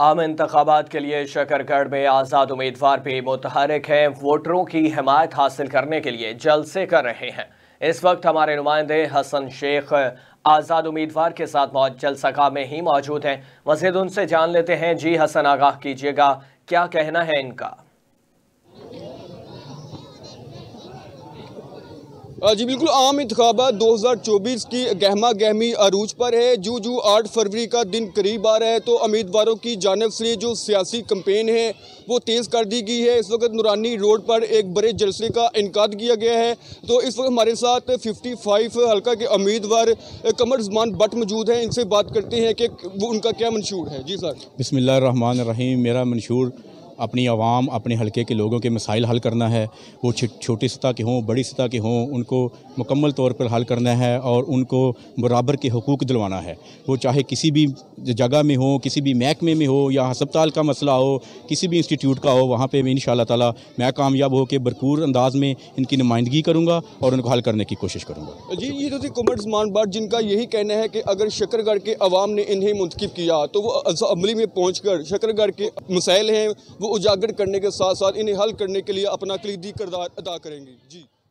आम इंतबात के लिए शकरगढ़ में आज़ाद उम्मीदवार भी मुतहरक हैं वोटरों की हमायत हासिल करने के लिए जलसे कर रहे हैं इस वक्त हमारे नुमाइंदे हसन शेख आज़ाद उम्मीदवार के साथ जलसका में ही मौजूद हैं मजीद उनसे जान लेते हैं जी हसन आगाह कीजिएगा क्या कहना है इनका जी बिल्कुल आम इंतबा 2024 की गहमा गहमी अरूज पर है जो जो 8 फरवरी का दिन करीब आ रहा है तो उम्मीदवारों की जानब से जो सियासी कम्पेन है वो तेज़ कर दी गई है इस वक्त नुरानी रोड पर एक बड़े जलसे का इनका किया गया है तो इस वक्त हमारे साथ 55 हल्का के उम्मीदवार कमर जमान बट मौजूद हैं इनसे बात करते हैं कि वो उनका क्या मंशूर है जी सर बसमिल्ल रहीम मेरा मंशूर अपनी आवाम अपने हलके के लोगों के मसाइल हल करना है वो छोटी सतह के हों बड़ी सतह के हों उनको मुकम्मल तौर पर हल करना है और उनको बराबर के हकूक़ दिलवाना है वो चाहे किसी भी जगह में हो किसी भी महकमे में हो या हस्पताल का मसला हो किसी भी इंस्टीट्यूट का हो वहाँ पर भी इन तला मैं कामयाब होकर भरपूर अंदाज में इनकी नुमाइंदगी करूँगा और उनको हल करने की कोशिश करूँगा जी ये तो कुमर जमान भट्ट जिनका यही कहना है कि अगर शकरगढ़ के अवाम ने इन्हें मुंतब किया तो वो अमली में पहुँच कर शकरगढ़ के मसाइल हैं वो उजागर करने के साथ साथ इन्हें हल करने के लिए अपना कलीदी किरदार अदा करेंगी जी